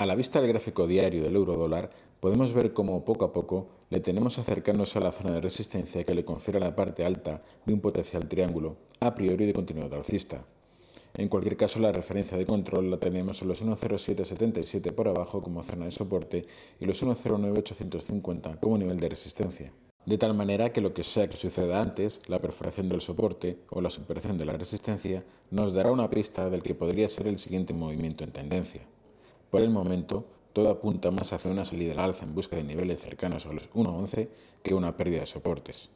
A la vista del gráfico diario del euro dólar, podemos ver cómo poco a poco le tenemos acercándose a la zona de resistencia que le confiere la parte alta de un potencial triángulo, a priori de continuidad alcista. En cualquier caso, la referencia de control la tenemos en los 10777 por abajo como zona de soporte y los 109850 como nivel de resistencia. De tal manera que lo que sea que suceda antes, la perforación del soporte o la superación de la resistencia, nos dará una pista del que podría ser el siguiente movimiento en tendencia. Por el momento, todo apunta más hacia una salida al alza en busca de niveles cercanos a los 1.11 que una pérdida de soportes.